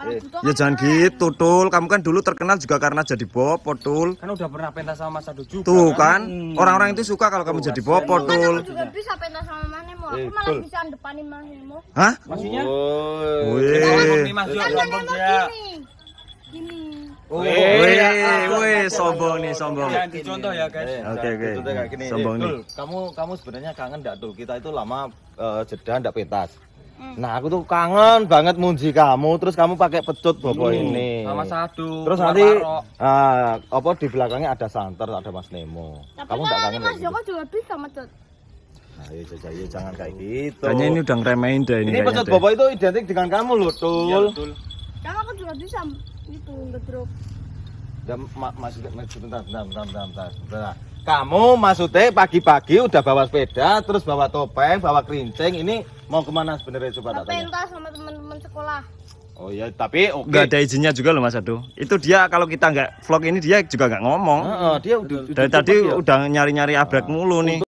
Eh, ya jangan gitu, Tul. Kamu kan dulu terkenal juga karena jadi bopo, Tul. Kan udah pernah pentas sama Mas Adu juga. Tuh kan, kan? Hmm. orang-orang itu suka kalau kamu jadi kan. bopot, Tul. Kan Aku juga iya. bisa pentas sama Manemo. Eh, Aku malah bisa depanin Manemo. Hah? Maksudnya? Wih. Manemo gini. Gini. Wih, wih, sombong nih, sombong. Ya, dicontoh ya, guys. Oke, oke. Gitu sombong eh, nih. Kamu kamu sebenarnya kangen gak, Tul? Kita itu lama jeda gak pentas. Mm. Nah, aku tuh kangen banget muji kamu. Terus kamu pakai pecut bobo mm. ini. Sama satu Terus nanti uh, apa di belakangnya ada santer, ada Mas Nemo. Tapi kamu enggak kangen? Mas Joko gitu? juga bisa mecut. Ayo nah, ayo, iya, iya, iya, jangan kayak gitu. Kayaknya ini udah ngeremehin deh ini. Ini pecut bobo itu identik dengan kamu loh, Tul. Iya, Tul. Kan aku juga bisa gitu ngedrop maksudnya bentar, bentar, Kamu maksudnya pagi-pagi udah bawa sepeda, terus bawa topeng, bawa kerincing, ini mau kemana sebenarnya coba tanya? sama teman-teman sekolah. Oh ya tapi oke. Okay. Gak ada izinnya juga loh Mas Ado. Itu dia kalau kita nggak vlog ini dia juga nggak ngomong. uh, uh, dia udah, dari tadi ya. udah nyari-nyari abrak uh, mulu nih.